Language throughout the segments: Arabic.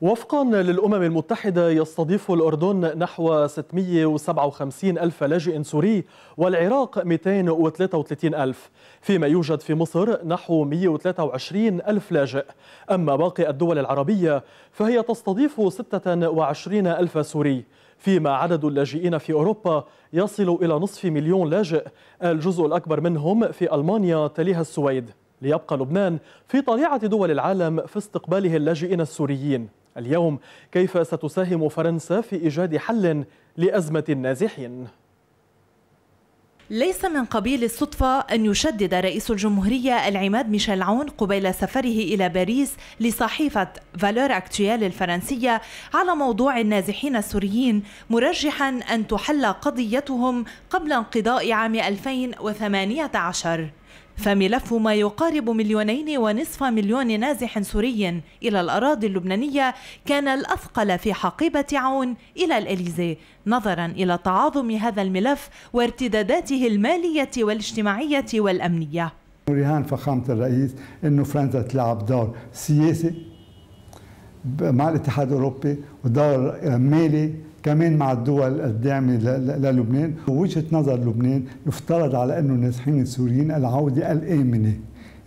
وفقا للأمم المتحدة يستضيف الأردن نحو 657 ألف لاجئ سوري والعراق 233 ألف فيما يوجد في مصر نحو 123 ألف لاجئ أما باقي الدول العربية فهي تستضيف 26 ألف سوري فيما عدد اللاجئين في أوروبا يصل إلى نصف مليون لاجئ الجزء الأكبر منهم في ألمانيا تليها السويد ليبقى لبنان في طليعة دول العالم في استقباله اللاجئين السوريين اليوم كيف ستساهم فرنسا في إيجاد حل لأزمة النازحين؟ ليس من قبيل الصدفة أن يشدد رئيس الجمهورية العماد ميشيل عون قبيل سفره إلى باريس لصحيفة فالور أكتويال الفرنسية على موضوع النازحين السوريين مرجحا أن تحل قضيتهم قبل انقضاء عام 2018 فملف ما يقارب مليونين ونصف مليون نازح سوري إلى الأراضي اللبنانية كان الأثقل في حقيبة عون إلى الإليزي نظرا إلى تعاظم هذا الملف وارتداداته المالية والاجتماعية والأمنية رهان فخامة الرئيس أنه فرنسا تلعب دور سياسي مع الاتحاد الأوروبي ودور مالي كمان مع الدول الداعمة للبنان ووجهة نظر لبنان يفترض على أنه النازحين السوريين العودة الآمنة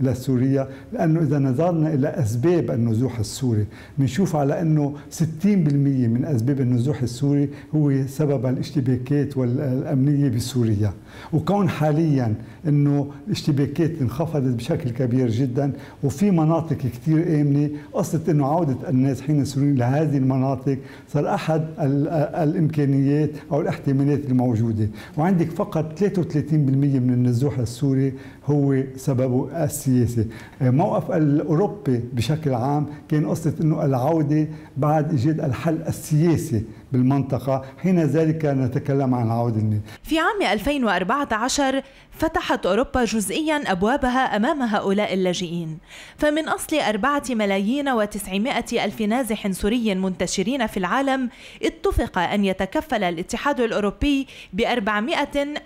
إلى سوريا لأنه إذا نظرنا إلى أسباب النزوح السوري بنشوف على أنه 60% من أسباب النزوح السوري هو سبب الاشتباكات والأمنية بسوريا وكون حاليا أنه الاشتباكات انخفضت بشكل كبير جدا وفي مناطق كثير آمنة قصة أنه عودة النازحين السوريين لهذه المناطق صار أحد الإمكانيات أو الاحتمالات الموجودة وعندك فقط 33% من النزوح السوري هو سببه السياسي السياسي آه، موقف الأوروبي بشكل عام كان قصة أنه العودة بعد إيجاد الحل السياسي بالمنطقة حين ذلك نتكلم عن عودة النيل في عام 2014 فتحت أوروبا جزئيا أبوابها أمام هؤلاء اللاجئين فمن أصل 4 ملايين و ألف نازح سوري منتشرين في العالم اتفق أن يتكفل الاتحاد الأوروبي ب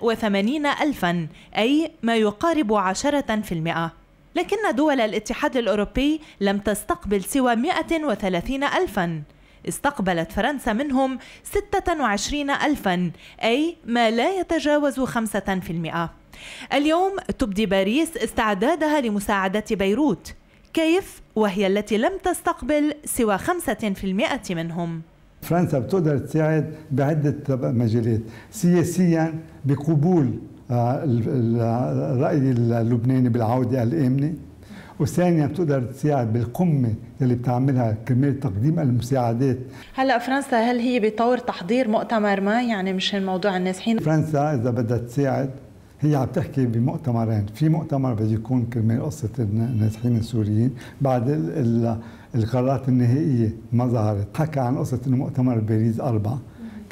وثمانين ألفا أي ما يقارب 10% لكن دول الاتحاد الأوروبي لم تستقبل سوى 130 ألفاً استقبلت فرنسا منهم 26 ألفا أي ما لا يتجاوز 5% اليوم تبدي باريس استعدادها لمساعدة بيروت كيف وهي التي لم تستقبل سوى 5% منهم فرنسا بتقدر تساعد بعدة مجالات سياسيا بقبول آه، الرأي اللبناني بالعودة الآمنة وثانيا بتقدر تساعد بالقمه اللي بتعملها كرمال تقديم المساعدات هلا فرنسا هل هي بطور تحضير مؤتمر ما يعني مشان موضوع النازحين فرنسا اذا بدها تساعد هي عم تحكي بمؤتمرين في مؤتمر بده يكون كرمال قصه النازحين السوريين بعد القرارات النهائيه ما ظهرت حكى عن قصه المؤتمر باريس أربعة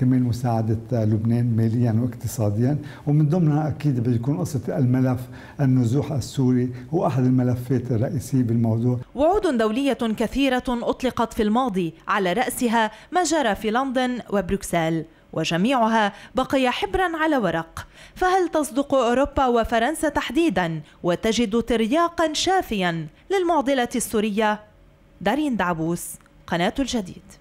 كمان مساعدة لبنان ماليا واقتصاديا ومن ضمنها أكيد بده يكون قصة الملف النزوح السوري هو أحد الملفات الرئيسية بالموضوع وعود دولية كثيرة أطلقت في الماضي على رأسها ما جرى في لندن وبروكسل وجميعها بقي حبرا على ورق فهل تصدق اوروبا وفرنسا تحديدا وتجد ترياقا شافيا للمعضله السوريه دارين دعبوس قناه الجديد